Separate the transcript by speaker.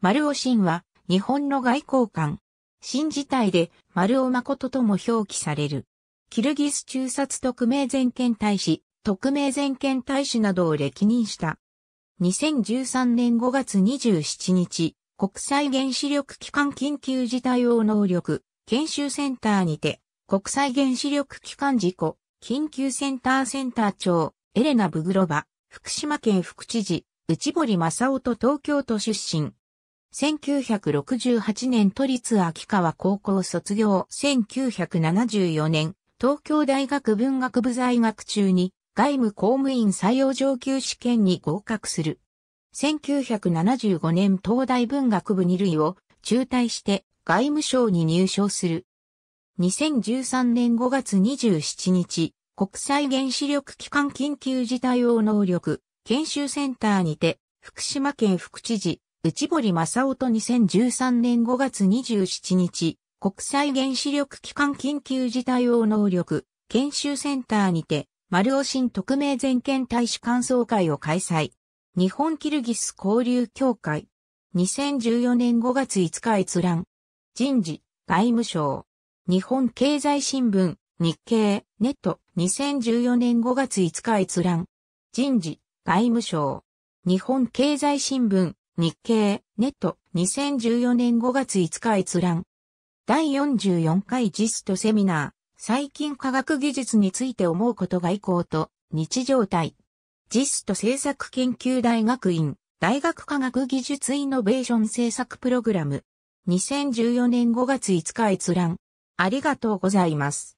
Speaker 1: 丸尾真は、日本の外交官。新自体で丸尾誠とも表記される。キルギス中殺特命全権大使、特命全権大使などを歴任した。2013年5月27日、国際原子力機関緊急事態応能力研修センターにて、国際原子力機関事故緊急センターセンター長、エレナ・ブグロバ、福島県副知事、内堀正夫と東京都出身、1968年都立秋川高校卒業。1974年、東京大学文学部在学中に外務公務員採用上級試験に合格する。1975年東大文学部二類を中退して外務省に入省する。2013年5月27日、国際原子力機関緊急事態応能力研修センターにて、福島県副知事、内堀正夫と2013年5月27日、国際原子力機関緊急事態応能力研修センターにて、丸尾新特命全権大使館総会を開催。日本キルギス交流協会。2014年5月5日閲覧。人事、外務省。日本経済新聞、日経、ネット。2014年5月5日閲覧。人事、外務省。日本経済新聞、日経、ネット、2014年5月5日閲覧。第44回ジストセミナー、最近科学技術について思うことが以降と、日常体。ジスト政策研究大学院、大学科学技術イノベーション政策プログラム。2014年5月5日閲覧。ありがとうございます。